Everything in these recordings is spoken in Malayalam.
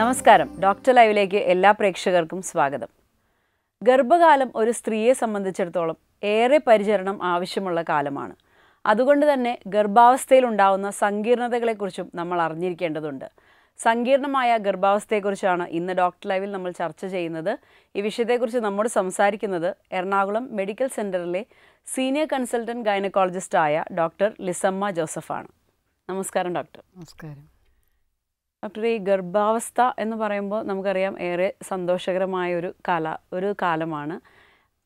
നമസ്കാരം ഡോക്ടർ ലൈവിലേക്ക് എല്ലാ പ്രേക്ഷകർക്കും സ്വാഗതം ഗർഭകാലം ഒരു സ്ത്രീയെ സംബന്ധിച്ചിടത്തോളം ഏറെ പരിചരണം ആവശ്യമുള്ള കാലമാണ് അതുകൊണ്ട് തന്നെ ഗർഭാവസ്ഥയിൽ ഉണ്ടാകുന്ന സങ്കീർണതകളെക്കുറിച്ചും നമ്മൾ അറിഞ്ഞിരിക്കേണ്ടതുണ്ട് സങ്കീർണമായ ഗർഭാവസ്ഥയെക്കുറിച്ചാണ് ഇന്ന് ഡോക്ടർ ലൈവിൽ നമ്മൾ ചർച്ച ചെയ്യുന്നത് ഈ വിഷയത്തെക്കുറിച്ച് നമ്മോട് സംസാരിക്കുന്നത് എറണാകുളം മെഡിക്കൽ സെൻറ്ററിലെ സീനിയർ കൺസൾട്ടൻറ്റ് ഗൈനക്കോളജിസ്റ്റായ ഡോക്ടർ ലിസമ്മ ജോസഫാണ് നമസ്കാരം ഡോക്ടർ നമസ്കാരം ഡോക്ടർ ഈ ഗർഭാവസ്ഥ എന്ന് പറയുമ്പോൾ നമുക്കറിയാം ഏറെ സന്തോഷകരമായ ഒരു കാല ഒരു കാലമാണ്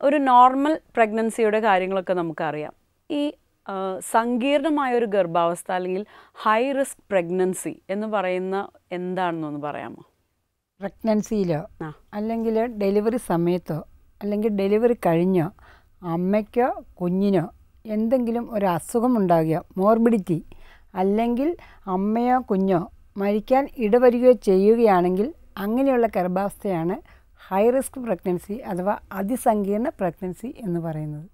ഒരു നോർമൽ പ്രഗ്നൻസിയുടെ കാര്യങ്ങളൊക്കെ നമുക്കറിയാം ഈ സങ്കീർണമായ ഒരു ഗർഭാവസ്ഥ അല്ലെങ്കിൽ ഹൈ റിസ്ക് പ്രഗ്നൻസി എന്ന് പറയുന്ന എന്താണെന്നൊന്ന് പറയാമോ പ്രഗ്നൻസിയിലോ അല്ലെങ്കിൽ ഡെലിവറി സമയത്തോ അല്ലെങ്കിൽ ഡെലിവറി കഴിഞ്ഞോ അമ്മയ്ക്കോ കുഞ്ഞിനോ എന്തെങ്കിലും ഒരു അസുഖം ഉണ്ടാകുക മോർബിഡിറ്റി അല്ലെങ്കിൽ അമ്മയോ കുഞ്ഞോ മരിക്കാൻ ഇടവരികയോ ചെയ്യുകയാണെങ്കിൽ അങ്ങനെയുള്ള ഗർഭാവസ്ഥയാണ് ഹൈ റിസ്ക് പ്രഗ്നൻസി അഥവാ അതിസങ്കീർണ പ്രഗ്നൻസി എന്ന് പറയുന്നത്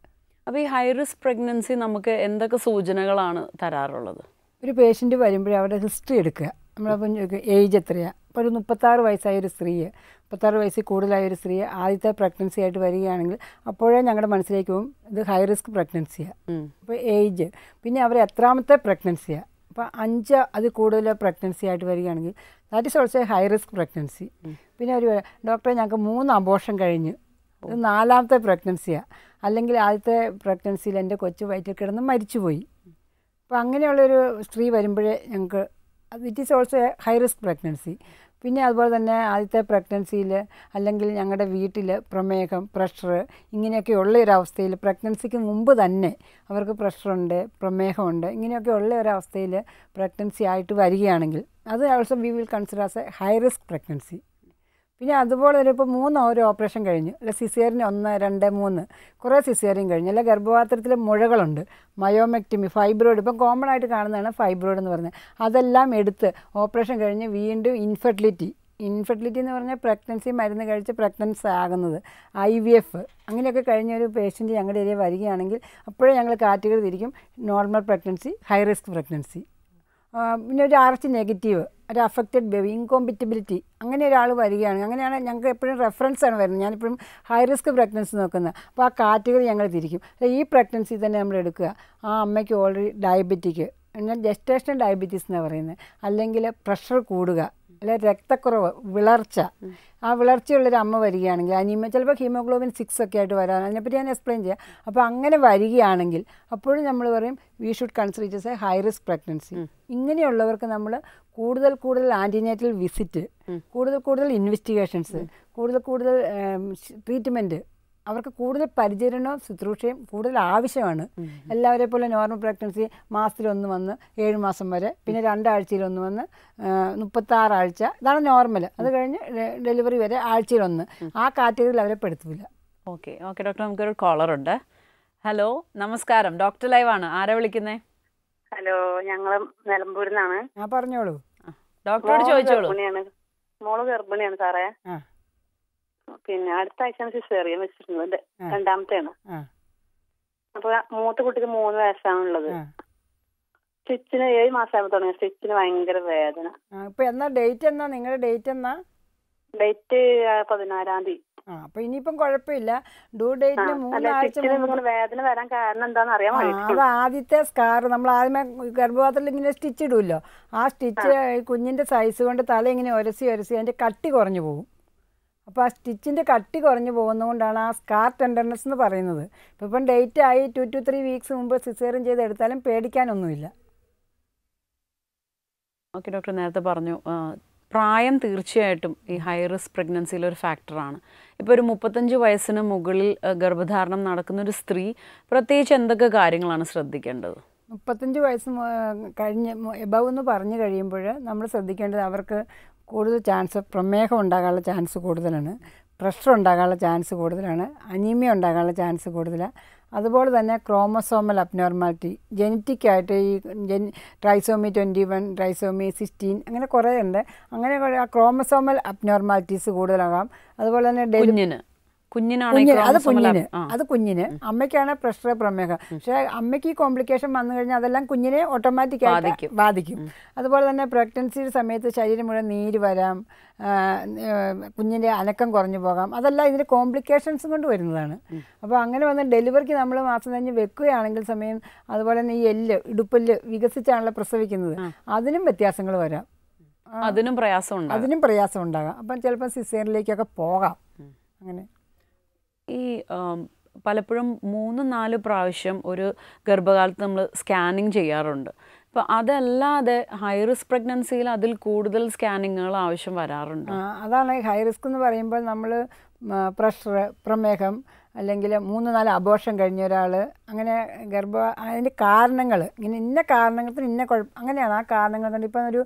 അപ്പോൾ ഈ ഹൈ റിസ്ക് പ്രഗ്നൻസി നമുക്ക് എന്തൊക്കെ സൂചനകളാണ് തരാറുള്ളത് ഒരു പേഷ്യൻ്റ് വരുമ്പോഴേ അവരുടെ ഹിസ്റ്ററി എടുക്കുക നമ്മളപ്പം ഏജ് എത്രയാണ് ഇപ്പോൾ ഒരു മുപ്പത്താറ് വയസ്സായ ഒരു സ്ത്രീയെ മുപ്പത്താറ് വയസ്സിൽ കൂടുതലായ ഒരു സ്ത്രീയെ ആദ്യത്തെ പ്രഗ്നൻസി ആയിട്ട് വരികയാണെങ്കിൽ അപ്പോഴേ ഞങ്ങളുടെ മനസ്സിലേക്ക് പോകും ഇത് ഹൈ റിസ്ക് പ്രഗ്നൻസിയാണ് അപ്പോൾ ഏജ് പിന്നെ അവർ എത്രാമത്തെ പ്രഗ്നൻസിയാണ് അപ്പോൾ അഞ്ച് അത് കൂടുതൽ പ്രഗ്നൻസി ആയിട്ട് വരികയാണെങ്കിൽ that is also high risk pregnancy പിന്നെ ഒരു ഡോക്ടറെ ഞങ്ങൾക്ക് മൂന്ന് അബോഷം കഴിഞ്ഞ് ഇത് നാലാമത്തെ പ്രഗ്നൻസിയാണ് അല്ലെങ്കിൽ ആദ്യത്തെ പ്രഗ്നൻസിയിൽ എൻ്റെ കൊച്ചു വയറ്റിൽ കിടന്ന് മരിച്ചുപോയി അപ്പോൾ അങ്ങനെയുള്ളൊരു സ്ത്രീ വരുമ്പോഴേ ഞങ്ങൾക്ക് it is also high risk pregnancy പിന്നെ അതുപോലെ തന്നെ ആദ്യത്തെ പ്രഗ്നൻസിയിൽ അല്ലെങ്കിൽ ഞങ്ങളുടെ വീട്ടിൽ പ്രമേഹം പ്രഷർ ഇങ്ങനെയൊക്കെ ഉള്ള ഒരു അവസ്ഥയിൽ പ്രഗ്നൻസിക്ക് മുമ്പ് തന്നെ അവർക്ക് പ്രഷറുണ്ട് പ്രമേഹമുണ്ട് ഇങ്ങനെയൊക്കെ ഉള്ള ഒരു അവസ്ഥയിൽ പ്രഗ്നൻസി ആയിട്ട് വരികയാണെങ്കിൽ അത് also we will consider as a high risk pregnancy പിന്നെ അതുപോലെ തന്നെ ഇപ്പോൾ മൂന്ന് ഓരോ ഓപ്പറേഷൻ കഴിഞ്ഞു അല്ലെ സിസിയറിന് ഒന്ന് രണ്ട് മൂന്ന് കുറേ സിസിയറിയും കഴിഞ്ഞു അല്ലെ ഗർഭപാത്രത്തിൽ മുഴകളുണ്ട് മയോമെക്ടിമി ഫൈബ്രോയിഡ് ഇപ്പം കോമൺ ആയിട്ട് കാണുന്നതാണ് ഫൈബ്രോയിഡ് എന്ന് പറഞ്ഞത് അതെല്ലാം എടുത്ത് ഓപ്പറേഷൻ കഴിഞ്ഞ് വീണ്ടും ഇൻഫെർട്ടിലിറ്റി ഇൻഫെർട്ടിലിറ്റി എന്ന് പറഞ്ഞാൽ പ്രഗ്നൻസി മരുന്ന് കഴിച്ച് പ്രഗ്നൻസ് ആകുന്നത് ഐ വി എഫ് അങ്ങനെയൊക്കെ കഴിഞ്ഞ ഒരു പേഷ്യൻ്റ് ഞങ്ങളുടെ ഏരിയ വരികയാണെങ്കിൽ അപ്പോഴേ ഞങ്ങൾ കാറ്റഗറി തിരിക്കും normal pregnancy high risk pregnancy പിന്നെ ഒരു ആർ എച്ച് നെഗറ്റീവ് ഒരു അഫക്റ്റഡ് ബേബി ഇൻകോമ്പറ്റിബിലിറ്റി അങ്ങനെ ഒരാൾ വരികയാണ് അങ്ങനെയാണ് ഞങ്ങൾക്ക് എപ്പോഴും റെഫറൻസ് ആണ് വരുന്നത് ഞാനിപ്പോഴും ഹൈ റിസ്ക് പ്രഗ്നൻസി നോക്കുന്നത് അപ്പോൾ ആ കാറ്റഗറി ഞങ്ങൾ തിരിക്കും ഈ പ്രഗ്നൻസി തന്നെ നമ്മൾ എടുക്കുക ആ അമ്മയ്ക്ക് ഓൾറെഡി ഡയബറ്റിക് ഞാൻ ജസ്റ്റേഷൻ ഡയബറ്റീസ് എന്നാണ് പറയുന്നത് അല്ലെങ്കിൽ പ്രഷർ കൂടുക അല്ലെ രക്തക്കുറവ് വിളർച്ച ആ വിളർച്ചയുള്ളൊരു അമ്മ വരികയാണെങ്കിൽ അനീമ ചിലപ്പോൾ ഹീമോഗ്ലോബിൻ സിക്സ് ഒക്കെ ആയിട്ട് വരാൻ അതിനെപ്പറ്റി ഞാൻ എക്സ്പ്ലെയിൻ ചെയ്യാം അപ്പോൾ അങ്ങനെ വരികയാണെങ്കിൽ അപ്പോഴും നമ്മൾ പറയും we should consider it a high risk pregnancy ഇങ്ങനെയുള്ളവർക്ക് നമ്മൾ കൂടുതൽ കൂടുതൽ ആൻറ്റിനേറ്റൽ വിസിറ്റ് കൂടുതൽ കൂടുതൽ ഇൻവെസ്റ്റിഗേഷൻസ് കൂടുതൽ കൂടുതൽ ട്രീറ്റ്മെൻറ്റ് അവർക്ക് കൂടുതൽ പരിചരണവും ശുശ്രൂഷയും കൂടുതൽ ആവശ്യമാണ് എല്ലാവരെ പോലെ നോർമൽ പ്രഗ്നൻസി മാസത്തിലൊന്ന് വന്ന് ഏഴ് മാസം വരെ പിന്നെ രണ്ടാഴ്ചയിലൊന്ന് വന്ന് ആഴ്ച ഇതാണ് നോർമൽ അത് കഴിഞ്ഞ് ഡെലിവറി വരെ ആഴ്ചയിലൊന്ന് ആ കാറ്റഗറിയിൽ അവരെ പെടുത്തില്ല ഓക്കെ ഓക്കെ ഡോക്ടർ നമുക്കൊരു കോളർ ഉണ്ട് ഹലോ നമസ്കാരം ഡോക്ടർ ലൈവ് ആണ് ആരാ വിളിക്കുന്നേ ഹലോ ഞങ്ങൾ നിലമ്പൂരിൽ നിന്നാണ് പറഞ്ഞോളൂ ഡോക്ടറോട് ചോദിച്ചോളൂ മോള് ഗർഭിണിയാണ് സാറേ പിന്നെ അടുത്ത ആഴ്ചയാണ് സിസേറിയൻ വെച്ചിരുന്നത് രണ്ടാമത്തെയാണ് അപ്പൊ മൂത്ത കുട്ടിക്ക് മൂന്ന് വയസ്സാണുള്ളത് സ്റ്റിച്ചിന് ഏഴ് മാസമാകുമ്പോൾ തുടങ്ങി സ്റ്റിച്ചിന് ഭയങ്കര വേദന എന്നാ ഡേറ്റ് എന്നാ നിങ്ങളുടെ ഡേറ്റ് എന്നാ ഡേറ്റ് പതിനാലാം തീയതി അപ്പൊ ഇനിയിപ്പം കുഴപ്പമില്ല ഡ്യൂ ഡേറ്റിന് മൂന്നാഴ്ച വേദന വരാൻ കാരണം എന്താണെന്ന് അറിയാം അത് ആദ്യത്തെ സ്കാർ നമ്മൾ ആദ്യമേ ഗർഭപാത്രത്തിൽ ഇങ്ങനെ സ്റ്റിച്ച് ഇടുമല്ലോ ആ സ്റ്റിച്ച് കുഞ്ഞിന്റെ സൈസ് കൊണ്ട് തല ഇങ്ങനെ ഒരസി ഒരസി അതിന്റെ കട്ടി കുറഞ്ഞു പോകും അപ്പോൾ ആ സ്റ്റിച്ചിൻ്റെ കട്ടി കുറഞ്ഞു പോകുന്നതുകൊണ്ടാണ് ആ സ്കാർ ടെൻഡർനെസ് എന്ന് പറയുന്നത് ഇപ്പോൾ ഇപ്പം ഡേറ്റ് ആയി ടു ടു ത്രീ വീക്സ് മുമ്പ് സിസേറിയൻ ചെയ്ത് എടുത്താലും പേടിക്കാനൊന്നുമില്ല ഓക്കെ ഡോക്ടർ നേരത്തെ പറഞ്ഞു പ്രായം തീർച്ചയായിട്ടും ഈ ഹൈ റിസ്ക് പ്രഗ്നൻസിയിലെ ഒരു ഫാക്ടറാണ് ഇപ്പോൾ ഒരു മുപ്പത്തഞ്ച് വയസ്സിന് മുകളിൽ ഗർഭധാരണം നടക്കുന്ന ഒരു സ്ത്രീ പ്രത്യേകിച്ച് എന്തൊക്കെ കാര്യങ്ങളാണ് ശ്രദ്ധിക്കേണ്ടത് മുപ്പത്തഞ്ച് വയസ്സ് കഴിഞ്ഞ് എബവ് എന്ന് പറഞ്ഞു കഴിയുമ്പോൾ നമ്മൾ ശ്രദ്ധിക്കേണ്ടത് അവർക്ക് കൂടുതൽ ചാൻസ് പ്രമേഹം ഉണ്ടാകാനുള്ള ചാൻസ് കൂടുതലാണ് പ്രഷർ ഉണ്ടാകാനുള്ള ചാൻസ് കൂടുതലാണ് അനീമിയ ഉണ്ടാകാനുള്ള ചാൻസ് കൂടുതലാണ് അതുപോലെ തന്നെ ക്രോമസോമൽ അബ്നോർമാലിറ്റി ജനറ്റിക്കായിട്ട് ഈ ജെ trisomy twenty one trisomy sixteen അങ്ങനെ കുറേ ഉണ്ട് അങ്ങനെ ആ ക്രോമസോമൽ അബ്നോർമാലിറ്റീസ് കൂടുതലാകാം അതുപോലെ തന്നെ ഡെലിവറി കുഞ്ഞിനാണ് അത് കുഞ്ഞിന് അത് കുഞ്ഞിന് അമ്മയ്ക്കാണ് പ്രഷർ പ്രമേഹം പക്ഷെ അമ്മയ്ക്ക് ഈ കോംപ്ലിക്കേഷൻ വന്നു കഴിഞ്ഞാൽ അതെല്ലാം കുഞ്ഞിനെ ഓട്ടോമാറ്റിക്കായി ബാധിക്കും അതുപോലെ തന്നെ പ്രഗ്നൻസിയുടെ സമയത്ത് ശരീരം മുഴുവൻ നീര് വരാം കുഞ്ഞിൻ്റെ അനക്കം കുറഞ്ഞു പോകാം അതെല്ലാം ഇതിൻ്റെ കോംപ്ലിക്കേഷൻസ് കൊണ്ട് വരുന്നതാണ് അപ്പോൾ അങ്ങനെ വന്ന ഡെലിവറിക്ക് നമ്മൾ മാസം കഴിഞ്ഞ് വെക്കുകയാണെങ്കിൽ സമയം അതുപോലെ തന്നെ ഈ എല്ല് ഇടുപ്പല്ല് വികസിച്ചാണല്ലോ പ്രസവിക്കുന്നത് അതിനും വ്യത്യാസങ്ങൾ വരാം അതിനും പ്രയാസം അതിനും പ്രയാസം ഉണ്ടാകാം അപ്പം ചിലപ്പോൾ സിസേറിലേക്കൊക്കെ പോകാം അങ്ങനെ ഈ പലപ്പോഴും മൂന്ന് നാല് പ്രാവശ്യം ഒരു ഗർഭകാലത്ത് നമ്മൾ സ്കാനിങ് ചെയ്യാറുണ്ട് അപ്പോൾ അതല്ലാതെ ഹൈ റിസ്ക് പ്രഗ്നൻസിയിൽ അതിൽ കൂടുതൽ സ്കാനിങ്ങുകൾ ആവശ്യം വരാറുണ്ട് അതാണ് ഹൈ റിസ്ക് എന്ന് പറയുമ്പോൾ നമ്മൾ പ്രഷർ പ്രമേഹം അല്ലെങ്കിൽ മൂന്ന് നാല് അബോഷം കഴിഞ്ഞ ഒരാൾ അങ്ങനെ ഗർഭ അതിൻ്റെ കാരണങ്ങൾ ഇങ്ങനെ ഇന്ന കാരണത്തിന് ഇന്ന കുഴപ്പം അങ്ങനെയാണ് ആ കാരണങ്ങൾ കണ്ട് ഇപ്പം ഒരു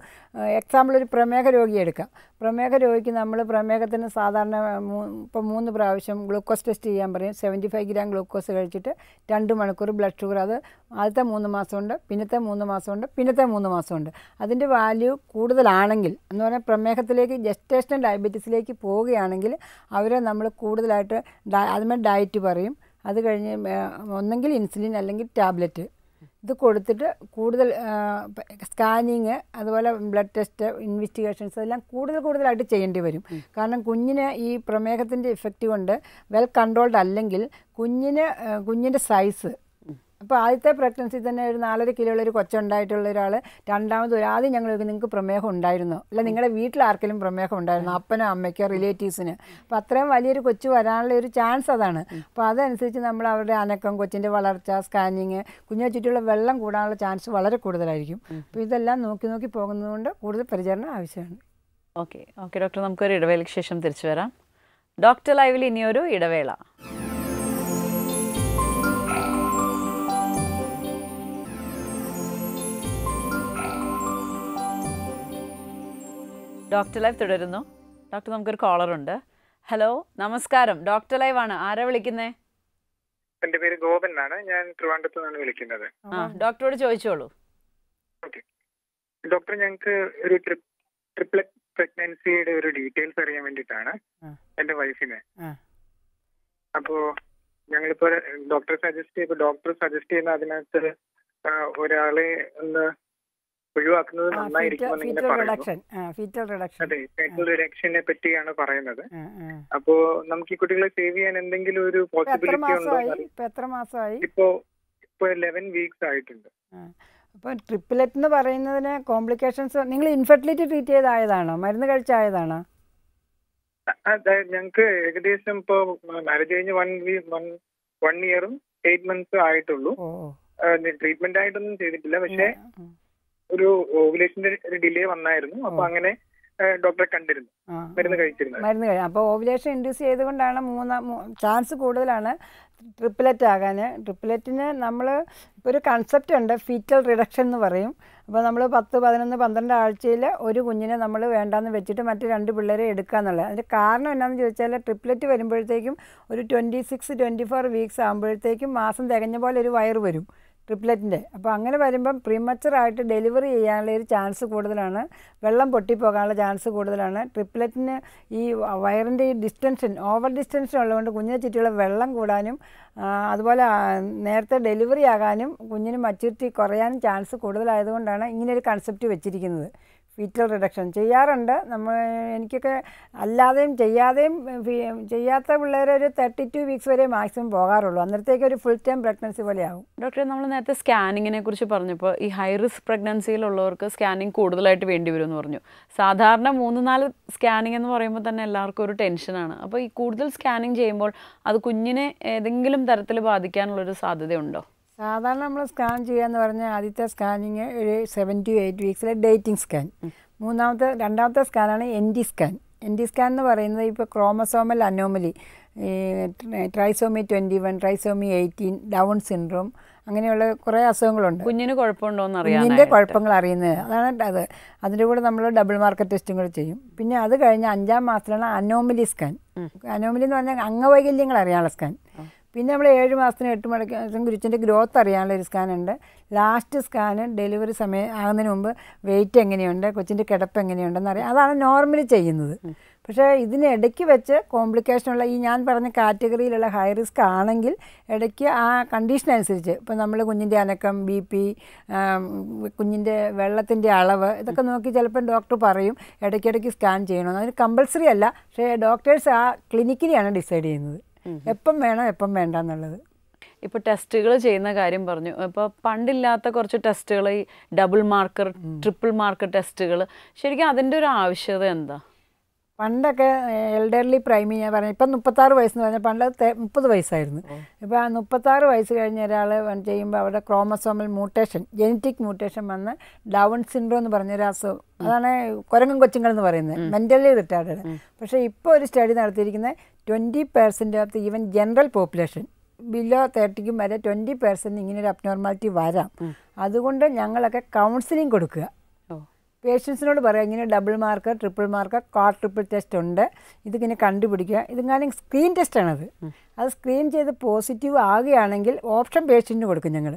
എക്സാമ്പിൾ ഒരു പ്രമേഹ രോഗിയെടുക്കാം എടുക്കാം പ്രമേഹ രോഗിക്ക് നമ്മൾ പ്രമേഹത്തിന് സാധാരണ ഇപ്പോൾ മൂന്ന് പ്രാവശ്യം ഗ്ലൂക്കോസ് ടെസ്റ്റ് ചെയ്യാൻ പറയും സെവൻറ്റി ഫൈവ് ഗ്രാം ഗ്ലൂക്കോസ് കഴിച്ചിട്ട് രണ്ട് മണിക്കൂർ ബ്ലഡ് ഷുഗർ അത് ആദ്യത്തെ മൂന്ന് മാസമുണ്ട് പിന്നത്തെ മൂന്ന് മാസമുണ്ട് പിന്നത്തെ മൂന്ന് മാസമുണ്ട് അതിൻ്റെ വാല്യൂ കൂടുതലാണെങ്കിൽ എന്ന് പറഞ്ഞാൽ പ്രമേഹത്തിലേക്ക് ജസ്റ്റേഷൻ ഡയബറ്റീസിലേക്ക് പോവുകയാണെങ്കിൽ അവരെ നമ്മൾ കൂടുതലായിട്ട് ആദ്യമേ ഡയറ്റ് പറയും അത് കഴിഞ്ഞ് ഒന്നെങ്കിൽ ഇൻസുലിൻ അല്ലെങ്കിൽ ടാബ്ലറ്റ് ഇത് കൊടുത്തിട്ട് കൂടുതൽ സ്കാനിങ് അതുപോലെ ബ്ലഡ് ടെസ്റ്റ് ഇൻവെസ്റ്റിഗേഷൻസ് എല്ലാം കൂടുതൽ കൂടുതലായിട്ട് ചെയ്യേണ്ടി വരും കാരണം കുഞ്ഞിന് ഈ പ്രമേഹത്തിൻ്റെ ഇഫക്റ്റ് കൊണ്ട് വെൽ കൺട്രോൾഡ് അല്ലെങ്കിൽ കുഞ്ഞിന് കുഞ്ഞിൻ്റെ സൈസ് അപ്പോൾ ആദ്യത്തെ പ്രഗ്നൻസി തന്നെ ഒരു നാലര കിലോ ഉള്ള ഒരു കൊച്ചുണ്ടായിട്ടുള്ള ഒരാൾ രണ്ടാമത് ഒരാദ്യം ഞങ്ങൾ നിങ്ങൾക്ക് പ്രമേഹം ഉണ്ടായിരുന്നു അല്ല നിങ്ങളുടെ വീട്ടിൽ ആർക്കെങ്കിലും പ്രമേഹം ഉണ്ടായിരുന്നു അപ്പനോ അമ്മയ്ക്കോ റിലേറ്റീവ്സിന് അപ്പോൾ അത്രയും വലിയൊരു കൊച്ചു വരാനുള്ള ഒരു ചാൻസ് അതാണ് അപ്പോൾ അതനുസരിച്ച് നമ്മൾ അവരുടെ അനക്കം കൊച്ചിൻ്റെ വളർച്ച സ്കാനിങ് കുഞ്ഞു ചുറ്റിയുള്ള വെള്ളം കൂടാനുള്ള ചാൻസ് വളരെ കൂടുതലായിരിക്കും അപ്പോൾ ഇതെല്ലാം നോക്കി നോക്കി പോകുന്നതുകൊണ്ട് കൂടുതൽ പരിചരണം ആവശ്യമാണ് ഓക്കെ ഓക്കെ ഡോക്ടർ നമുക്കൊരു ഇടവേളയ്ക്ക് ശേഷം തിരിച്ചു വരാം ഡോക്ടർ ലൈവിൽ ഇനിയൊരു ഇടവേള ഡോക്ടർ ലൈവ് തുടരുന്നു ഡോക്ടർ നമുക്കൊരു കോളറുണ്ട് ഹലോ നമസ്കാരം ഡോക്ടർ ലൈവ് ആണ് ആരാ വിളിക്കുന്നേ എന്റെ പേര് ഗോപൻ എന്നാണ് ഞാൻ ട്രിവാൻഡ്രത്തു നിന്നാണ് വിളിക്കുന്നത് ഡോക്ടറോട് ചോദിച്ചോളൂ ഡോക്ടർ ഞങ്ങൾക്ക് ഒരു ട്രിപ്ലറ്റ് പ്രഗ്നൻസിയുടെ ഒരു ഡീറ്റെയിൽസ് അറിയാൻ വേണ്ടിട്ടാണ് എന്റെ വൈഫിനെ അപ്പോ ഞങ്ങളിപ്പോ ഡോക്ടറെ സജസ്റ്റ് ചെയ്തു ഡോക്ടർ സജസ്റ്റ് ചെയ്യുന്ന അതിനകത്ത് ഒരാളെ ഒന്ന് ഒഴിവാക്കുന്നത് നന്നായിരിക്കും പറ്റിയാണ് പറയുന്നത് അപ്പോ നമുക്ക് ഈ കുട്ടികളെ സേവ് ചെയ്യാൻ എന്തെങ്കിലും ഒരു പോസിബിലിറ്റി ഉണ്ടോ ഇപ്പോ ഇപ്പോ ലെവൻ വീക്സ് ആയിട്ടുണ്ട് അപ്പോൾ ട്രിപ്പിലെറ്റ് എന്ന് പറയുന്നതിന് കോംപ്ലിക്കേഷൻസ് നിങ്ങൾ ഇൻഫെർട്ടിലിറ്റി ട്രീറ്റ് ചെയ്തായതാണോ മരുന്ന് കഴിച്ചായതാണോ അതെ ഞങ്ങൾക്ക് ഏകദേശം ഇപ്പൊ മാരേജ് കഴിഞ്ഞ് വൺ വൺ ഇയറും എയ്റ്റ് മന്ത്സും ആയിട്ടുള്ളൂ ട്രീറ്റ്മെന്റ് ആയിട്ടൊന്നും ചെയ്തിട്ടില്ല പക്ഷേ ഒരു ഓവുലേഷന്റെ ഒരു ഡിലേ വന്നായിരുന്നു അപ്പൊ അങ്ങനെ ഡോക്ടറെ കണ്ടിരുന്നു മരുന്ന് കഴിച്ചിരുന്നു മരുന്ന് കഴിഞ്ഞു അപ്പോൾ ഓവുലേഷൻ ഇൻഡ്യൂസ് ചെയ്തുകൊണ്ടാണ് മൂന്ന ചാൻസ് കൂടുതലാണ് ട്രിപ്ലറ്റ് ആകാൻ ട്രിപ്ലറ്റിന് നമ്മൾ ഇപ്പോൾ ഒരു കൺസെപ്റ്റ് ഉണ്ട് ഫീറ്റൽ റിഡക്ഷൻ എന്ന് പറയും അപ്പോൾ നമ്മൾ പത്ത് പതിനൊന്ന് പന്ത്രണ്ട് ആഴ്ചയിൽ ഒരു കുഞ്ഞിനെ നമ്മൾ വേണ്ടാന്ന് വെച്ചിട്ട് മറ്റു രണ്ട് പിള്ളേരെ എടുക്കുക എന്നുള്ളത് അതിൻ്റെ കാരണം എന്നാന്ന് ചോദിച്ചാൽ ട്രിപ്ലറ്റ് വരുമ്പോഴത്തേക്കും ഒരു twenty six twenty four weeks ആകുമ്പോഴത്തേക്കും മാസം തികഞ്ഞ പോലെ ഒരു വയറ് വരും ട്രിപ്ലറ്റിൻ്റെ അപ്പോൾ അങ്ങനെ വരുമ്പം പ്രീമച്ചറായിട്ട് ഡെലിവറി ചെയ്യാനുള്ള ഒരു ചാൻസ് കൂടുതലാണ് വെള്ളം പൊട്ടിപ്പോകാനുള്ള ചാൻസ് കൂടുതലാണ് ട്രിപ്ലറ്റിന് ഈ വയറിൻ്റെ ഈ ഡിസ്റ്റൻഷൻ ഓവർ ഡിസ്റ്റൻഷൻ ഉള്ളതുകൊണ്ട് കുഞ്ഞിനെ ചുറ്റിയുള്ള വെള്ളം കൂടാനും അതുപോലെ നേരത്തെ ഡെലിവറി ആകാനും കുഞ്ഞിന് മച്യൂരിറ്റി കുറയാനും ചാൻസ് കൂടുതലായതുകൊണ്ടാണ് ഇങ്ങനെയൊരു കൺസെപ്റ്റ് വെച്ചിരിക്കുന്നത് ഫീറ്റൽ റിഡക്ഷൻ ചെയ്യാറുണ്ട് നമ്മൾ എനിക്കൊക്കെ അല്ലാതെയും ചെയ്യാതെയും ചെയ്യാത്ത പിള്ളേർ ഒരു തേർട്ടി ടു വീക്സ് വരെ മാക്സിമം പോകാറുള്ളൂ അന്നേരത്തേക്ക് ഒരു ഫുൾ ടൈം പ്രഗ്നൻസി പോലെയാവും ഡോക്ടറെ നമ്മൾ നേരത്തെ സ്കാനിങ്ങിനെ കുറിച്ച് പറഞ്ഞപ്പോൾ ഈ ഹൈ റിസ്ക് പ്രഗ്നൻസിയിലുള്ളവർക്ക് സ്കാനിങ് കൂടുതലായിട്ട് വേണ്ടി വരുമെന്ന് എന്ന് പറഞ്ഞു സാധാരണ മൂന്ന് നാല് സ്കാനിങ് എന്ന് പറയുമ്പോൾ തന്നെ എല്ലാവർക്കും ഒരു ടെൻഷനാണ് അപ്പോൾ ഈ കൂടുതൽ സ്കാനിങ് ചെയ്യുമ്പോൾ അത് കുഞ്ഞിനെ ഏതെങ്കിലും തരത്തിൽ ബാധിക്കാനുള്ളൊരു സാധ്യതയുണ്ടോ സാധാരണ നമ്മൾ സ്കാൻ ചെയ്യാന്ന് പറഞ്ഞാൽ ആദ്യത്തെ സ്കാനിങ് ഒരു സെവൻ ടു എയ്റ്റ് വീക്സിലെ ഡേറ്റിംഗ് സ്കാൻ മൂന്നാമത്തെ രണ്ടാമത്തെ സ്കാനാണ് N D scan N D scan എന്ന് പറയുന്നത് ഇപ്പോൾ chromosomal anomaly trisomy twenty one trisomy eighteen Down syndrome അങ്ങനെയുള്ള കുറേ അസുഖങ്ങളുണ്ട് കുഞ്ഞിന് കുഴപ്പമുണ്ടോയെന്ന് അറിയാം കുഞ്ഞിൻ്റെ കുഴപ്പങ്ങൾ അറിയുന്നത് അതാണ് അത് അതിൻ്റെ കൂടെ നമ്മൾ ഡബിൾ മാർക്കറ്റ് ടെസ്റ്റും കൂടെ ചെയ്യും പിന്നെ അത് കഴിഞ്ഞ് അഞ്ചാം മാസത്തിലാണ് അനോമലി സ്കാൻ അനോമലി എന്ന് പറഞ്ഞാൽ അംഗവൈകല്യങ്ങൾ അറിയാനുള്ള സ്കാൻ പിന്നെ നമ്മൾ ഏഴ് മാസത്തിന് എട്ട് മണിക്കും കുരിച്ചിൻ്റെ ഗ്രോത്ത് അറിയാനുള്ള ഒരു സ്കാനുണ്ട് ലാസ്റ്റ് സ്കാന് ഡെലിവറി സമയം ആകുന്നതിന് മുമ്പ് വെയിറ്റ് എങ്ങനെയുണ്ട് കൊച്ചിൻ്റെ കിടപ്പ് എങ്ങനെയുണ്ടെന്ന് അറിയാം അതാണ് നോർമലി ചെയ്യുന്നത് പക്ഷേ ഇടയ്ക്ക് വെച്ച് കോംപ്ലിക്കേഷനുള്ള ഈ ഞാൻ പറഞ്ഞ കാറ്റഗറിയിലുള്ള ഹൈ റിസ്ക് ആണെങ്കിൽ ഇടയ്ക്ക് ആ കണ്ടീഷൻ അനുസരിച്ച് ഇപ്പോൾ നമ്മൾ കുഞ്ഞിൻ്റെ അനക്കം ബി പി കുഞ്ഞിൻ്റെ വെള്ളത്തിൻ്റെ അളവ് ഇതൊക്കെ നോക്കി ചിലപ്പോൾ ഡോക്ടർ പറയും ഇടയ്ക്കിടയ്ക്ക് സ്കാൻ ചെയ്യണമെന്ന് അതിന് കമ്പൽസറി അല്ല പക്ഷേ ഡോക്ടേഴ്സ് ആ ക്ലിനിക്കിനെയാണ് ഡിസൈഡ് ചെയ്യുന്നത് എപ്പം വേണം എപ്പം വേണ്ട എന്നുള്ളത് ഇപ്പോൾ ടെസ്റ്റുകൾ ചെയ്യുന്ന കാര്യം പറഞ്ഞു ഇപ്പോൾ പണ്ടില്ലാത്ത കുറച്ച് ടെസ്റ്റുകൾ ഈ ഡബിൾ മാർക്കർ ട്രിപ്പിൾ മാർക്കർ ടെസ്റ്റുകൾ ശരിക്കും അതിൻ്റെ ഒരു ആവശ്യകത എന്താ പണ്ടൊക്കെ എൽഡർലി പ്രൈമി ഞാൻ പറഞ്ഞു ഇപ്പം മുപ്പത്താറ് വയസ്സെന്ന് പറഞ്ഞാൽ പണ്ട് മുപ്പത് വയസ്സായിരുന്നു ഇപ്പോൾ ആ മുപ്പത്താറ് വയസ്സ് കഴിഞ്ഞ ഒരാൾ ചെയ്യുമ്പോൾ അവിടെ ക്രോമസോമൽ മ്യൂട്ടേഷൻ ജെനറ്റിക് മ്യൂട്ടേഷൻ വന്ന് ഡൗൺ സിൻഡ്രോ എന്ന് പറഞ്ഞൊരു അസുഖം അതാണ് കുരങ്ങും കൊച്ചുങ്ങൾ എന്ന് പറയുന്നത് മെൻ്റലി റിട്ടയർഡ് പക്ഷേ ഇപ്പോൾ ഒരു സ്റ്റഡി നടത്തിയിരിക്കുന്നത് twenty percent of even general population below തേർട്ടിക്കും വരെ ട്വൻറ്റി പേഴ്സൻറ്റ് ഇങ്ങനെ ഒരു അപ്നോർമാലിറ്റി വരാം അതുകൊണ്ട് ഞങ്ങളൊക്കെ കൗൺസിലിംഗ് കൊടുക്കുക പേഷ്യൻസിനോട് പറയാം ഇങ്ങനെ ഡബിൾ മാർക്ക് ട്രിപ്പിൾ മാർക്ക് കാർ ട്രിപ്പിൾ ടെസ്റ്റ് ഉണ്ട് ഇതിങ്ങനെ കണ്ടുപിടിക്കുക ഇതെങ്ങാനും സ്ക്രീൻ ടെസ്റ്റാണത് അത് സ്ക്രീൻ ചെയ്ത് പോസിറ്റീവ് ആകുകയാണെങ്കിൽ ഓപ്ഷൻ പേഷ്യൻറ്റിന് കൊടുക്കും ഞങ്ങൾ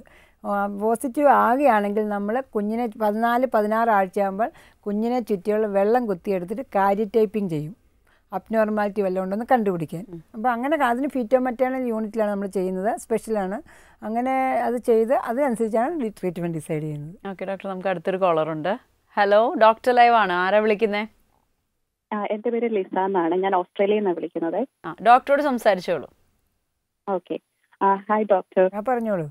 പോസിറ്റീവ് ആകുകയാണെങ്കിൽ നമ്മൾ കുഞ്ഞിനെ പതിനാല് പതിനാറ് ആഴ്ചയാകുമ്പോൾ കുഞ്ഞിനെ ചുറ്റിയുള്ള വെള്ളം കുത്തിയെടുത്തിട്ട് കാര്യ ടൈപ്പിംഗ് ചെയ്യും അബ്നോർമാലിറ്റി വല്ലതും ഉണ്ടെന്ന് കണ്ടുപിടിക്കാൻ അപ്പോൾ അങ്ങനെ അതിന് ഫീറ്റോമറ്റേണൽ യൂണിറ്റിലാണ് നമ്മൾ ചെയ്യുന്നത് സ്പെഷ്യലാണ് അങ്ങനെ അത് ചെയ്ത് അതിനനുസരിച്ചാണ് ട്രീറ്റ്മെൻറ്റ് ഡിസൈഡ് ചെയ്യുന്നത് ഓക്കെ ഡോക്ടർ നമുക്ക് അടുത്തൊരു കോളറുണ്ട് ഹലോ ഡോക്ടർ ലൈവ് ആണ് ആരാ വിളിക്കുന്നേ എന്റെ പേര് ലിസ എന്നാണ് ഞാൻ ഓസ്ട്രേലിയ നിന്നാണ് വിളിക്കുന്നത് ഡോക്ടറോട് സംസാരിച്ചോളൂ ഓക്കെ ഹായ് ഡോക്ടർ പറഞ്ഞോളൂ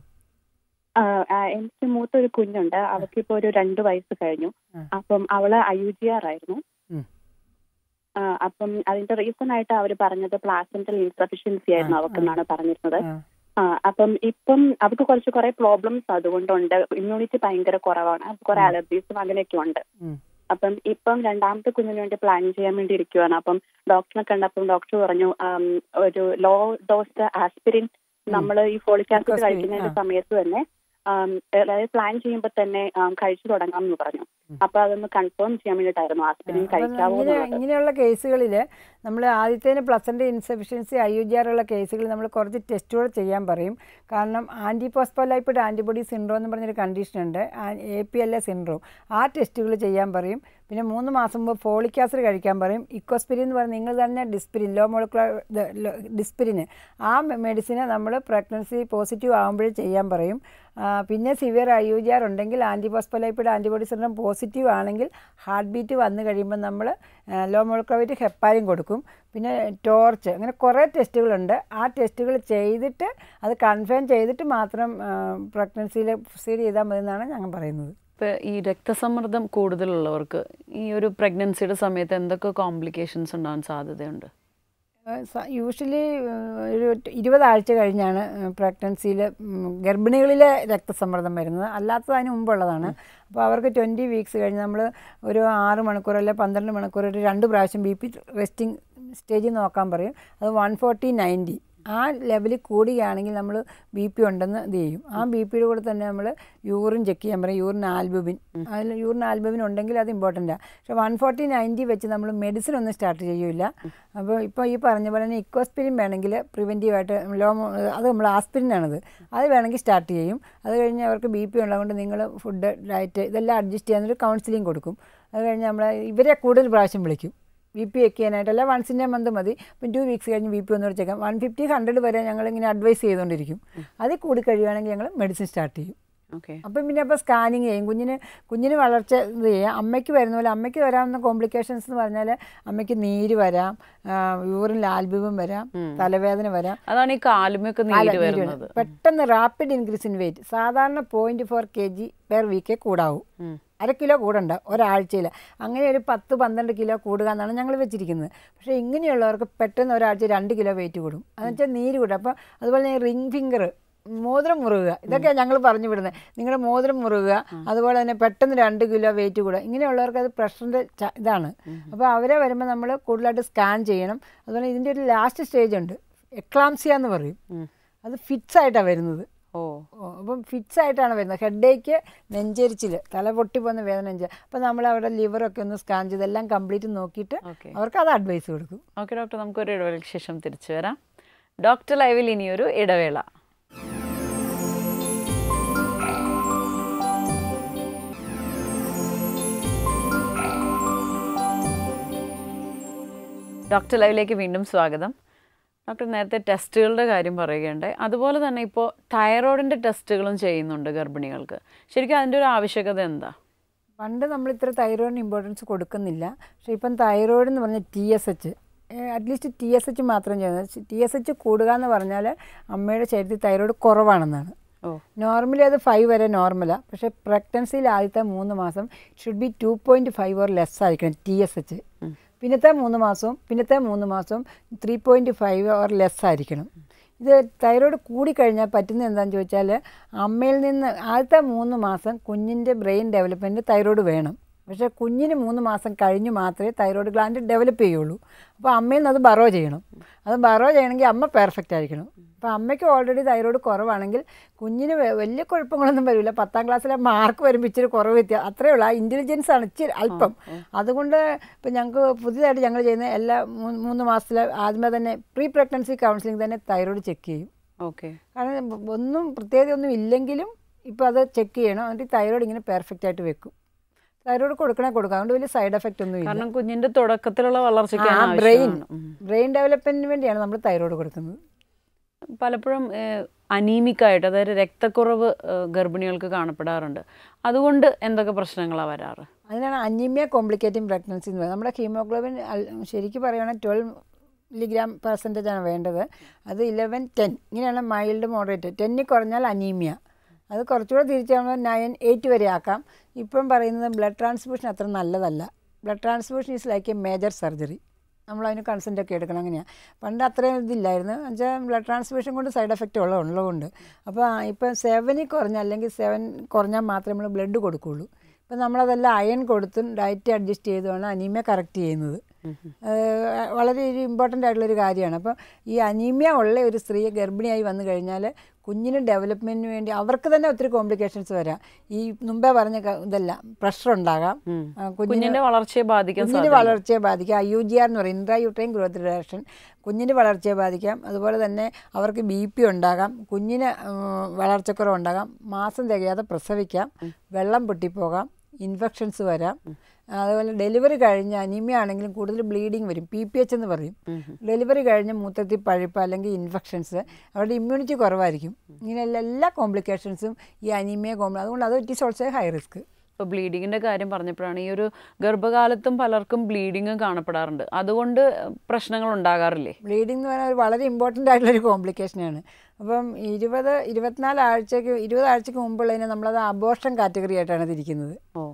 എനിക്ക് മൂത്തൊരു കുഞ്ഞുണ്ട് ഇപ്പൊ ഒരു രണ്ട് വയസ്സ് കഴിഞ്ഞു അപ്പം അവള് അയോജിയാർ ആയിരുന്നു അപ്പം അതിന്റെ റീസൺ ആയിട്ട് അവർ പറഞ്ഞത് പ്ലാസന്റൽ ഇൻസഫിഷ്യൻസി ആയിരുന്നു എന്നാണ് പറഞ്ഞിരുന്നത് അപ്പം ഇപ്പം അവർക്ക് കുറച്ച് കുറെ പ്രോബ്ലംസ് അതുകൊണ്ടുണ്ട് ഇമ്മ്യൂണിറ്റി ഭയങ്കര കുറവാണ് കുറെ അലർജീസും അങ്ങനെയൊക്കെ ഉണ്ട് അപ്പം ഇപ്പം രണ്ടാമത്തെ കുഞ്ഞിന് വേണ്ടി പ്ലാൻ ചെയ്യാൻ വേണ്ടി ഇരിക്കുവാണ് അപ്പം ഡോക്ടറിനെ കണ്ടപ്പം ഡോക്ടർ പറഞ്ഞു ഒരു ലോ ഡോസ് ആസ്പിരിൻ നമ്മൾ ഈ ഫോളിക് ആസിഡ് കഴിക്കുന്ന സമയത്ത് തന്നെ അതായത് പ്ലാൻ ചെയ്യുമ്പോൾ തന്നെ കഴിച്ചു തുടങ്ങാം എന്ന് പറഞ്ഞു അപ്പൊ അതൊന്ന് കൺഫേം ചെയ്യാൻ വേണ്ടിട്ടായിരുന്നു ആസ്പിരിൻ കഴിക്കാവോ ഇങ്ങനെയുള്ള കേസുകളില് നമ്മൾ ആദ്യത്തേന് placental insufficiency I U G R ഉള്ള കേസുകൾ നമ്മൾ കുറച്ച് ടെസ്റ്റുകൾ ചെയ്യാൻ പറയും കാരണം ആൻറ്റിപോസ്പോലൈപ്പിഡ് ആൻറ്റിബോഡി സിൻഡ്രോ എന്ന് പറഞ്ഞൊരു കണ്ടീഷൻ ഉണ്ട് A P L A syndrome ആ ടെസ്റ്റുകൾ ചെയ്യാൻ പറയും പിന്നെ മൂന്ന് മാസം മുമ്പ് ഫോളിക് ആസിഡ് കഴിക്കാൻ പറയും ഇക്കോസ്പിരിൻ എന്ന് പറഞ്ഞാൽ നിങ്ങൾ തന്നെ ഡിസ്പിരിൻ ലോ മോളിക്കുലർ ഡിസ്പിരിന് ആ മെഡിസിന് നമ്മൾ പ്രഗ്നൻസി പോസിറ്റീവ് ആകുമ്പോഴേ ചെയ്യാൻ പറയും പിന്നെ severe I U G R ഉണ്ടെങ്കിൽ antiphospholipid antibody syndrome positive positive ആണെങ്കിൽ ഹാർട്ട് ബീറ്റ് വന്നു കഴിയുമ്പോൾ നമ്മൾ ലോ മോൾക്കോവേറ്റ് ഹെപ്പാരും കൊടുക്കും പിന്നെ ടോർച്ച് അങ്ങനെ കുറേ ടെസ്റ്റുകളുണ്ട് ആ ടെസ്റ്റുകൾ ചെയ്തിട്ട് അത് കൺഫേം ചെയ്തിട്ട് മാത്രം പ്രഗ്നൻസിയിൽ പ്രൊസീഡ് ചെയ്താൽ മതി എന്നാണ് ഞങ്ങൾ പറയുന്നത് ഇപ്പോൾ ഈ രക്തസമ്മർദ്ദം കൂടുതലുള്ളവർക്ക് ഈ ഒരു പ്രഗ്നൻസിയുടെ സമയത്ത് എന്തൊക്കെ കോംപ്ലിക്കേഷൻസ് ഉണ്ടാകാൻ സാധ്യതയുണ്ട് യൂഷ്വലി ഒരു ഇരുപതാഴ്ച കഴിഞ്ഞാണ് പ്രഗ്നൻസിയിൽ ഗർഭിണികളിലെ രക്തസമ്മർദ്ദം വരുന്നത് അല്ലാത്തത് അതിന് മുമ്പുള്ളതാണ് അപ്പോൾ അവർക്ക് ട്വൻറ്റി വീക്സ് കഴിഞ്ഞ് നമ്മൾ ഒരു ആറ് മണിക്കൂർ അല്ലെങ്കിൽ പന്ത്രണ്ട് മണിക്കൂർ ഒരു രണ്ട് പ്രാവശ്യം ബി പി റെസ്റ്റിംഗ് സ്റ്റേജിൽ നോക്കാൻ പറയും അത് വൺ ഫോർട്ടി നയൻറ്റി ആ ലെവലിൽ കൂടിയാണെങ്കിൽ നമ്മൾ ബി പി ഉണ്ടെന്ന് ഇത് ചെയ്യും ആ ബി പിയുടെ കൂടെ തന്നെ നമ്മൾ യൂറിൻ ചെക്ക് ചെയ്യാൻ പറയും യൂറിൻ ആൽബുബിൻ അതിൽ യൂറിൻ ആൽബുബിൻ ഉണ്ടെങ്കിൽ അത് ആണ് പക്ഷേ വൺ ഫോർട്ടി നയൻറ്റി വെച്ച് നമ്മൾ മെഡിസിൻ ഒന്നും സ്റ്റാർട്ട് ചെയ്യില്ല അപ്പോൾ ഇപ്പോൾ ഈ പറഞ്ഞ പോലെ തന്നെ ഇക്കോസ്പിരിൻ വേണമെങ്കിൽ പ്രിവെൻറ്റീവായിട്ട് ലോ അത് നമ്മൾ ആസ്പിരിനാണത് അത് വേണമെങ്കിൽ സ്റ്റാർട്ട് ചെയ്യും അത് കഴിഞ്ഞ് അവർക്ക് ബി പി ഉള്ളതുകൊണ്ട് നിങ്ങൾ ഫുഡ് ഡയറ്റ് ഇതെല്ലാം അഡ്ജസ്റ്റ് ഒരു കൗൺസിലിംഗ് കൊടുക്കും അത് കഴിഞ്ഞ് നമ്മൾ ഇവരെ കൂടുതൽ പ്രാവശ്യം വിളിക്കും വി പി വെക്കാനായിട്ടല്ല വൺസ് ഇൻ എ മന്ത് മതി ഇപ്പം ടു വീക്സ് കഴിഞ്ഞ് വി പി ഒന്ന് വെച്ചേക്കാം വൺ ഫിഫ്റ്റി ഹൺഡ്രഡ് വരെ ഇങ്ങനെ അഡ്വൈസ് ചെയ്തുകൊണ്ടിരിക്കും അതിൽ കൂടി കഴിയുവാണെങ്കിൽ ഞങ്ങൾ മെഡിസിൻ സ്റ്റാർട്ട് ചെയ്യും അപ്പം പിന്നെ അപ്പോൾ സ്കാനിങ് ചെയ്യും കുഞ്ഞിന് കുഞ്ഞിന് വളർച്ച ഇത് ചെയ്യാം അമ്മയ്ക്ക് വരുന്ന പോലെ അമ്മയ്ക്ക് വരാവുന്ന കോംപ്ലിക്കേഷൻസ് എന്ന് പറഞ്ഞാൽ അമ്മയ്ക്ക് നീര് വരാം യൂറിൻ ആൽബിവും വരാം തലവേദന വരാം അതാണ് ഈ കാലുമൊക്കെ പെട്ടെന്ന് റാപ്പിഡ് ഇൻക്രീസ് ഇൻ വെയിറ്റ് സാധാരണ point four K G per വീക്കേ കൂടാവും അര കിലോ കൂടുണ്ട് ഒരാഴ്ചയിൽ അങ്ങനെ ഒരു പത്ത് പന്ത്രണ്ട് കിലോ കൂടുക എന്നാണ് ഞങ്ങൾ വെച്ചിരിക്കുന്നത് പക്ഷേ ഇങ്ങനെയുള്ളവർക്ക് പെട്ടെന്ന് ഒരാഴ്ച രണ്ട് കിലോ വെയിറ്റ് കൂടും അതെന്ന് വെച്ചാൽ നീര് കൂടും അപ്പോൾ അതുപോലെ റിംഗ് ഫിംഗർ മോതിരം മുറുകുക ഇതൊക്കെയാണ് ഞങ്ങൾ പറഞ്ഞു വിടുന്നത് നിങ്ങളുടെ മോതിരം മുറുകുക അതുപോലെ തന്നെ പെട്ടെന്ന് രണ്ട് കിലോ വെയിറ്റ് കൂടുക ഇങ്ങനെയുള്ളവർക്ക് അത് പ്രഷറിൻ്റെ ഇതാണ് അപ്പോൾ അവരെ വരുമ്പോൾ നമ്മൾ കൂടുതലായിട്ട് സ്കാൻ ചെയ്യണം അതുപോലെ ഇതിൻ്റെ ഒരു ലാസ്റ്റ് സ്റ്റേജ് ഉണ്ട് എക്ലാംസിയ എന്ന് പറയും അത് ഫിറ്റ്സ് ആയിട്ടാണ് വരുന്നത് ഓ അപ്പം ഫിക്സ് ആയിട്ടാണ് വരുന്നത് ഹെഡേക്ക് നെഞ്ചരിച്ചിൽ തല പൊട്ടി പോകുന്ന വേദന നെഞ്ച് അപ്പം നമ്മൾ അവിടെ ലിവറൊക്കെ ഒന്ന് സ്കാൻ ചെയ്ത് എല്ലാം കംപ്ലീറ്റ് നോക്കിയിട്ട് അവർക്ക് അത് അഡ്വൈസ് കൊടുക്കും ഓക്കെ ഡോക്ടർ നമുക്ക് ഒരു ഇടവേളയ്ക്ക് ശേഷം തിരിച്ചു വരാം ഡോക്ടർ ലൈവിൽ ഇനിയൊരു ഇടവേള ഡോക്ടർ ലൈവിലേക്ക് വീണ്ടും സ്വാഗതം ഡോക്ടർ നേരത്തെ ടെസ്റ്റുകളുടെ കാര്യം പറയുകയുണ്ടായി അതുപോലെ തന്നെ ഇപ്പോൾ തൈറോയിഡിൻ്റെ ടെസ്റ്റുകളും ചെയ്യുന്നുണ്ട് ഗർഭിണികൾക്ക് ശരിക്കും അതിൻ്റെ ഒരു ആവശ്യകത എന്താ പണ്ട് നമ്മൾ ഇത്ര തൈറോയിഡിന് ഇമ്പോർട്ടൻസ് കൊടുക്കുന്നില്ല പക്ഷേ ഇപ്പം തൈറോയിഡ് എന്ന് പറഞ്ഞാൽ T S H at least T S H മാത്രം ചെയ്യുന്നത് ടി എസ് എച്ച് കൂടുക എന്ന് പറഞ്ഞാൽ അമ്മയുടെ ശരീരത്തിൽ തൈറോയിഡ് കുറവാണെന്നാണ് ഓ നോർമലി അത് ഫൈവ് വരെ നോർമലാണ് പക്ഷേ പ്രഗ്നൻസിയിൽ ആദ്യത്തെ മൂന്ന് മാസം should be two point five or less ആയിരിക്കണം ടി എസ് എച്ച് പിന്നത്തെ മൂന്ന് മാസവും പിന്നത്തെ മൂന്ന് മാസവും three point five or less ആയിരിക്കണം ഇത് തൈറോയ്ഡ് കൂടിക്കഴിഞ്ഞാൽ പറ്റുന്നത് എന്താണെന്ന് ചോദിച്ചാൽ അമ്മയിൽ നിന്ന് ആദ്യത്തെ മൂന്ന് മാസം കുഞ്ഞിൻ്റെ ബ്രെയിൻ ഡെവലപ്മെൻറ്റ് തൈറോയ്ഡ് വേണം പക്ഷേ കുഞ്ഞിന് മൂന്ന് മാസം കഴിഞ്ഞ് മാത്രമേ തൈറോയ്ഡ് ഗ്ലാൻഡ് ഡെവലപ്പ് ചെയ്യുള്ളൂ അപ്പോൾ അമ്മയിൽ നിന്ന് അത് ബറോ ചെയ്യണം അത് ബറോ ചെയ്യണമെങ്കിൽ അമ്മ പെർഫെക്റ്റ് ആയിരിക്കണം അപ്പോൾ അമ്മയ്ക്ക് ഓൾറെഡി തൈറോയ്ഡ് കുറവാണെങ്കിൽ കുഞ്ഞിന് വലിയ കുഴപ്പങ്ങളൊന്നും വരില്ല പത്താം ക്ലാസ്സിലെ മാർക്ക് വരുമ്പോൾ ഇച്ചിരി കുറവ് എത്തിയ അത്രയേ ഉള്ളൂ ആ ഇൻ്റലിജൻസ് ആണ് ഇച്ചിരി അല്പം അതുകൊണ്ട് ഇപ്പം ഞങ്ങൾക്ക് പുതിയതായിട്ട് ഞങ്ങൾ ചെയ്യുന്ന എല്ലാ മൂന്ന് മാസത്തിലെ ആദ്യമേ തന്നെ പ്രീ പ്രഗ്നൻസി കൗൺസിലിംഗ് തന്നെ തൈറോയ്ഡ് ചെക്ക് ചെയ്യും ഓക്കെ കാരണം ഒന്നും പ്രത്യേകത ഒന്നും ഇല്ലെങ്കിലും ഇപ്പോൾ അത് ചെക്ക് ചെയ്യണം എന്നിട്ട് തൈറോയ്ഡ് ഇങ്ങനെ പെർഫെക്റ്റ് ആയിട്ട് വെക്കും തൈറോയ്ഡ് കൊടുക്കണേ കൊടുക്കാം അതുകൊണ്ട് വലിയ സൈഡ് എഫക്റ്റ് ഒന്നും ഇല്ല കാരണം കുഞ്ഞിൻ്റെ തുടക്കത്തിലുള്ള വളർച്ചയ്ക്ക് ബ്രെയിൻ ബ്രെയിൻ ഡെവലപ്മെന്റിന് വേണ്ടിയാണ് നമ്മൾ തൈറോയ്ഡ് കൊടുക്കുന്നത് പലപ്പോഴും അനീമിക്കായിട്ട് അതായത് രക്തക്കുറവ് ഗർഭിണികൾക്ക് കാണപ്പെടാറുണ്ട് അതുകൊണ്ട് എന്തൊക്കെ പ്രശ്നങ്ങളാണ് വരാറ് അതിനാണ് അനീമിയ കോംപ്ലിക്കേറ്റിംഗ് പ്രഗ്നൻസി എന്ന് പറയുന്നത് നമ്മുടെ ഹീമോഗ്ലോബിൻ ശരിക്കും പറയുകയാണെങ്കിൽ ട്വൽവ് മില്ലിഗ്രാം പെർസെൻറ്റേജ് ആണ് വേണ്ടത് അത് ഇലവൻ ടെൻ ഇങ്ങനെയാണ് മൈൽഡ് മോഡറേറ്റ് ടെന്നിൽ കുറഞ്ഞാൽ അനീമിയ അത് കുറച്ചുകൂടെ തിരിച്ചാകുമ്പോൾ നയൻ എയ്റ്റ് വരെ ആക്കാം ഇപ്പം പറയുന്നത് ബ്ലഡ് ട്രാൻസ്ഫ്യൂഷൻ അത്ര നല്ലതല്ല blood transfusion is like a major surgery നമ്മളതിന് കൺസെൻ്റ് ഒക്കെ എടുക്കണം അങ്ങനെയാണ് പണ്ട് അത്രയും ഇതില്ലായിരുന്നു എന്നുവെച്ചാൽ ബ്ലഡ് ട്രാൻസ്ഫ്യൂഷൻ കൊണ്ട് സൈഡ് എഫക്റ്റ് ഉള്ള ഉള്ളതുകൊണ്ട് അപ്പോൾ ഇപ്പം സെവനിൽ കുറഞ്ഞ അല്ലെങ്കിൽ സെവൻ കുറഞ്ഞാൽ മാത്രമേ നമ്മൾ ബ്ലഡ് കൊടുക്കുകയുള്ളൂ ഇപ്പം നമ്മളതെല്ലാം അയൺ കൊടുത്തും ഡയറ്റ് അഡ്ജസ്റ്റ് ചെയ്തുമാണ് അനീമിയ കറക്റ്റ് ചെയ്യുന്നത് വളരെ ഒരു ഇമ്പോർട്ടൻ്റ് ആയിട്ടുള്ളൊരു കാര്യമാണ് അപ്പോൾ ഈ അനീമിയ ഉള്ള ഒരു സ്ത്രീയെ ഗർഭിണിയായി വന്നു കഴിഞ്ഞാൽ കുഞ്ഞിന് ഡെവലപ്മെൻറ്റിന് വേണ്ടി അവർക്ക് തന്നെ ഒത്തിരി കോംപ്ലിക്കേഷൻസ് വരാം ഈ മുമ്പേ പറഞ്ഞ ഇതല്ല പ്രഷർ ഉണ്ടാകാം കുഞ്ഞിൻ്റെ വളർച്ചയെ ബാധിക്കാം കുഞ്ഞിൻ്റെ വളർച്ചയെ ബാധിക്കാം ഐ യു ജി ആർ എന്ന് പറയും ഇൻട്രായൂട്രൈൻ ഗ്രോത്ത് റിഡക്ഷൻ കുഞ്ഞിൻ്റെ വളർച്ചയെ ബാധിക്കാം അതുപോലെ തന്നെ അവർക്ക് ബി പി ഉണ്ടാകാം കുഞ്ഞിന് വളർച്ചക്കുറവുണ്ടാകാം മാസം തികയാതെ പ്രസവിക്കാം വെള്ളം പൊട്ടിപ്പോകാം ഇൻഫെക്ഷൻസ് വരാം അതുപോലെ ഡെലിവറി കഴിഞ്ഞ അനീമിയ ആണെങ്കിലും കൂടുതൽ ബ്ലീഡിങ് വരും പി പി എച്ച് എന്ന് പറയും ഡെലിവറി കഴിഞ്ഞ മൂത്രത്തിൽ പഴുപ്പ് അല്ലെങ്കിൽ ഇൻഫെക്ഷൻസ് അവരുടെ ഇമ്മ്യൂണിറ്റി കുറവായിരിക്കും ഇങ്ങനെയുള്ള എല്ലാ കോംപ്ലിക്കേഷൻസും ഈ അനീമിയ കോംപ്ലി അതുകൊണ്ട് അത് it is also high risk ഇപ്പോൾ ബ്ലീഡിങ്ങിൻ്റെ കാര്യം പറഞ്ഞപ്പോഴാണ് ഈ ഒരു ഗർഭകാലത്തും പലർക്കും ബ്ലീഡിങ് കാണപ്പെടാറുണ്ട് അതുകൊണ്ട് പ്രശ്നങ്ങൾ ഉണ്ടാകാറില്ലേ ബ്ലീഡിംഗ് എന്ന് പറയുന്നത് വളരെ ഇമ്പോർട്ടൻ്റ് ആയിട്ടുള്ളൊരു കോംപ്ലിക്കേഷനാണ് അപ്പം ഇരുപത് ഇരുപത്തിനാല് ആഴ്ചക്ക് ഇരുപത് ആഴ്ചക്ക് മുമ്പുള്ളതിനെ നമ്മളത് അബോർഷൻ കാറ്റഗറി ആയിട്ടാണ് തിരിക്കുന്നത് ഓ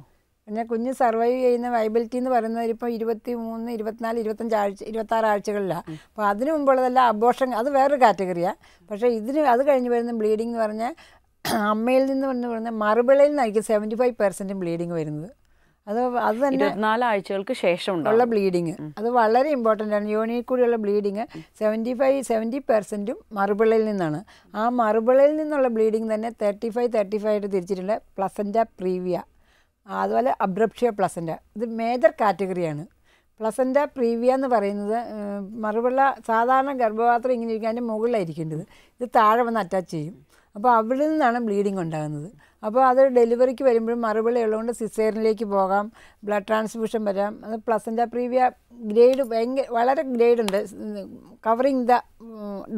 പിന്നെ കുഞ്ഞ് സർവൈവ് ചെയ്യുന്ന വൈബിലിറ്റി എന്ന് പറയുന്നത് ഇപ്പോൾ ഇരുപത്തി മൂന്ന് ഇരുപത്തിനാല് ഇരുപത്തഞ്ച് ആഴ്ച ഇരുപത്തി ആറ് ആഴ്ചകളിലാണ് അപ്പോൾ അതിന് മുമ്പുള്ളതെല്ലാം അബോഷൻ അത് വേറൊരു കാറ്റഗറിയാണ് പക്ഷേ ഇതിന് അത് കഴിഞ്ഞ് വരുന്ന ബ്ലീഡിംഗ് എന്ന് പറഞ്ഞാൽ അമ്മയിൽ നിന്ന് വന്ന് പറഞ്ഞാൽ മറുപിളയിൽ നിന്നായിരിക്കും സെവൻറ്റി ഫൈവ് പെർസെൻറ്റും ബ്ലീഡിങ് വരുന്നത് അത് അത് തന്നെ നാലാഴ്ചകൾക്ക് ശേഷം ഉള്ള ബ്ലീഡിങ് അത് വളരെ ഇമ്പോർട്ടൻ്റ് ആണ് യോണിയിൽ കൂടിയുള്ള ബ്ലീഡിങ് സെവൻറ്റി ഫൈവ് സെവൻറ്റി പെർസെൻറ്റും മറുപിളയിൽ നിന്നാണ് ആ മറുപിളയിൽ നിന്നുള്ള ബ്ലീഡിങ് തന്നെ തേർട്ടി ഫൈവ് തേർട്ടി ഫൈവ് ആയിട്ട് തിരിച്ചിട്ടുള്ള പ്ലസൻറ്റ പ്രീവിയ അതുപോലെ അബ്രപ്ഷ്യ പ്ലസൻ്റ ഇത് മേജർ കാറ്റഗറിയാണ് പ്ലസൻ്റ പ്രീവിയ എന്ന് പറയുന്നത് മറുപിള്ള സാധാരണ ഗർഭപാത്രം ഇങ്ങനെ ഇരിക്കും അതിൻ്റെ മുകളിലായിരിക്കേണ്ടത് ഇത് താഴെ വന്ന് അറ്റാച്ച് ചെയ്യും അപ്പോൾ അവിടെ നിന്നാണ് ബ്ലീഡിങ് ഉണ്ടാകുന്നത് അപ്പോൾ അത് ഡെലിവറിക്ക് വരുമ്പോഴും മറുപടി ഉള്ളതുകൊണ്ട് സിസേറിനിലേക്ക് പോകാം ബ്ലഡ് ട്രാൻസ്ഫ്യൂഷൻ വരാം അത് പ്ലസൻ്റ പ്രീവിയ ഗ്രേഡ് ഭയങ്കര വളരെ ഗ്രേഡ് ഉണ്ട് കവറിങ് ദ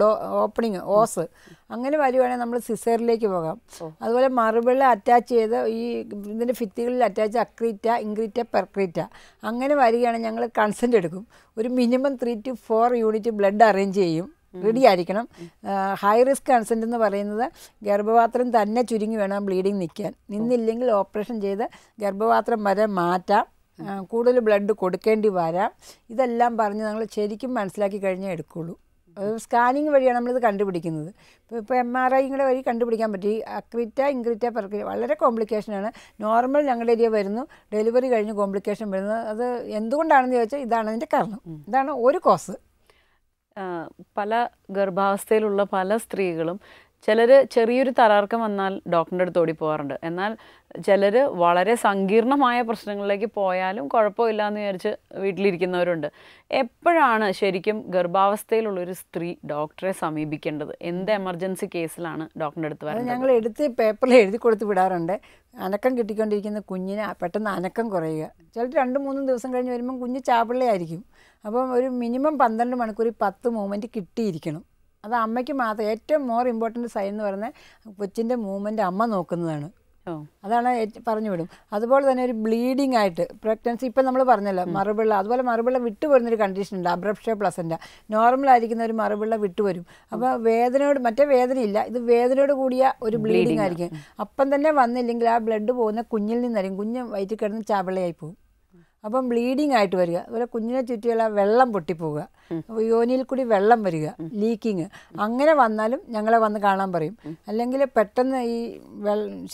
ഡോ ഓപ്പണിങ് ഓസ് അങ്ങനെ വരുവാണെങ്കിൽ നമ്മൾ സിസേറിലേക്ക് പോകാം അതുപോലെ മറുപിള്ള അറ്റാച്ച് ചെയ്ത് ഈ ഇതിൻ്റെ ഭിത്തികളിൽ അറ്റാച്ച് അക്രീറ്റ ഇൻക്രീറ്റ പെർക്രീറ്റ അങ്ങനെ വരികയാണെങ്കിൽ ഞങ്ങൾ കൺസെൻ്റ് എടുക്കും ഒരു minimum three to four unit blood arrange ചെയ്യും റെഡി ആയിരിക്കണം ഹൈ റിസ്ക് കൺസെൻ്റ് എന്ന് പറയുന്നത് ഗർഭപാത്രം തന്നെ ചുരുങ്ങി വേണം ബ്ലീഡിങ് നിൽക്കാൻ നിന്നില്ലെങ്കിൽ ഓപ്പറേഷൻ ചെയ്ത് ഗർഭപാത്രം വരെ മാറ്റാം കൂടുതൽ ബ്ലഡ് കൊടുക്കേണ്ടി വരാം ഇതെല്ലാം പറഞ്ഞ് നമ്മൾ ശരിക്കും മനസ്സിലാക്കി കഴിഞ്ഞാൽ എടുക്കുള്ളൂ സ്കാനിങ് വഴിയാണ് നമ്മളിത് കണ്ടുപിടിക്കുന്നത് ഇപ്പോൾ ഇപ്പോൾ എം ആർ ഐയുടെ വഴി കണ്ടുപിടിക്കാൻ പറ്റി അക്രിറ്റ ഇൻക്രിറ്റ പ്രക്രിയ വളരെ കോംപ്ലിക്കേഷനാണ് നോർമൽ ഞങ്ങളുടെ ഏരിയ വരുന്നു ഡെലിവറി കഴിഞ്ഞ് കോംപ്ലിക്കേഷൻ വരുന്നു അത് എന്തുകൊണ്ടാണെന്ന് ചോദിച്ചാൽ ഇതാണ് അതിൻ്റെ കാരണം ഇതാണ് ഒരു കോസ് പല ഗർഭാവസ്ഥയിലുള്ള പല സ്ത്രീകളും ചിലർ ചെറിയൊരു തറാർക്കം വന്നാൽ ഡോക്ടറിൻ്റെ അടുത്ത് ഓടി പോകാറുണ്ട് എന്നാൽ ചിലർ വളരെ സങ്കീർണമായ പ്രശ്നങ്ങളിലേക്ക് പോയാലും കുഴപ്പമില്ല എന്ന് വിചാരിച്ച് വീട്ടിലിരിക്കുന്നവരുണ്ട് എപ്പോഴാണ് ശരിക്കും ഗർഭാവസ്ഥയിലുള്ളൊരു സ്ത്രീ ഡോക്ടറെ സമീപിക്കേണ്ടത് എന്ത് എമർജൻസി കേസിലാണ് ഡോക്ടറിൻ്റെ അടുത്ത് വരുന്നത് ഞങ്ങൾ എടുത്ത് പേപ്പറിൽ എഴുതി കൊടുത്ത് വിടാറുണ്ട് അനക്കം കിട്ടിക്കൊണ്ടിരിക്കുന്ന കുഞ്ഞിന് പെട്ടെന്ന് അനക്കം കുറയുക ചിലപ്പോൾ രണ്ട് മൂന്നും ദിവസം കഴിഞ്ഞ് വരുമ്പം കുഞ്ഞ് ചാപ്പിള്ളയായിരിക്കും അപ്പം ഒരു മിനിമം പന്ത്രണ്ട് മണിക്കൂർ പത്ത് മൂമെൻറ്റ് കിട്ടിയിരിക്കണം അത് അമ്മയ്ക്ക് മാത്രം ഏറ്റവും മോർ ഇമ്പോർട്ടൻ്റ് സൈൻ എന്ന് പറയുന്നത് കൊച്ചിൻ്റെ മൂവ്മെൻറ്റ് അമ്മ നോക്കുന്നതാണ് അതാണ് പറഞ്ഞു വിടും അതുപോലെ തന്നെ ഒരു ബ്ലീഡിംഗ് ആയിട്ട് പ്രഗ്നൻസി ഇപ്പം നമ്മൾ പറഞ്ഞല്ലോ മറുപിള്ള അതുപോലെ മറുപിള്ള വിട്ടുവരുന്നൊരു കണ്ടീഷൻ ഉണ്ട് അബ്രപ്ഷ പ്ലസൻ്റ ആയിരിക്കുന്ന ഒരു മറുപിള്ള വിട്ടുവരും അപ്പോൾ വേദനയോട് മറ്റേ വേദനയില്ല ഇത് വേദനയോട് കൂടിയ ഒരു ബ്ലീഡിംഗ് ആയിരിക്കും അപ്പം തന്നെ വന്നില്ലെങ്കിൽ ആ ബ്ലഡ് പോകുന്ന കുഞ്ഞിൽ നിന്നായിരിക്കും കുഞ്ഞ് വയറ്റിൽ കിടന്ന് ചാവളയായി പോകും അപ്പം ബ്ലീഡിങ് ആയിട്ട് വരിക അതുപോലെ കുഞ്ഞിനെ ചുറ്റിയുള്ള വെള്ളം പൊട്ടിപ്പോവുക യോനിയിൽ കൂടി വെള്ളം വരിക ലീക്കിങ് അങ്ങനെ വന്നാലും ഞങ്ങളെ വന്ന് കാണാൻ പറയും അല്ലെങ്കിൽ പെട്ടെന്ന് ഈ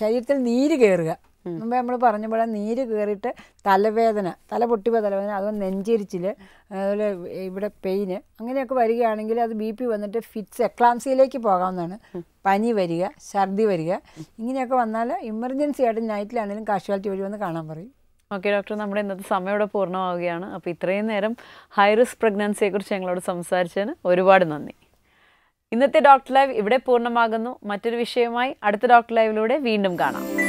ശരീരത്തിൽ നീര് കയറുക മുമ്പേ നമ്മൾ പറഞ്ഞപ്പോഴാണ് നീര് കയറിയിട്ട് തലവേദന തല പൊട്ടിപ്പോ തലവേദന അതുപോലെ നെഞ്ചിരിച്ചിൽ അതുപോലെ ഇവിടെ പെയിന് അങ്ങനെയൊക്കെ വരികയാണെങ്കിൽ അത് ബി പി വന്നിട്ട് ഫിറ്റ്സ് എക്ലാംസിയിലേക്ക് പോകാവുന്നതാണ് പനി വരിക ഛർദി വരിക ഇങ്ങനെയൊക്കെ വന്നാൽ ഇമർജൻസി ആയിട്ട് നൈറ്റിലാണെങ്കിലും കാഷ്വാലിറ്റി വഴി വന്ന് കാണാൻ പറയും ഓക്കെ ഡോക്ടർ നമ്മുടെ ഇന്നത്തെ സമയം ഇവിടെ പൂർണ്ണമാവുകയാണ് അപ്പോൾ ഇത്രയും നേരം ഹൈ റിസ്ക് പ്രഗ്നൻസിയെക്കുറിച്ച് ഞങ്ങളോട് സംസാരിച്ചതിന് ഒരുപാട് നന്ദി ഇന്നത്തെ ഡോക്ടർ ലൈവ് ഇവിടെ പൂർണ്ണമാകുന്നു മറ്റൊരു വിഷയമായി അടുത്ത ഡോക്ടർ ലൈവിലൂടെ വീണ്ടും കാണാം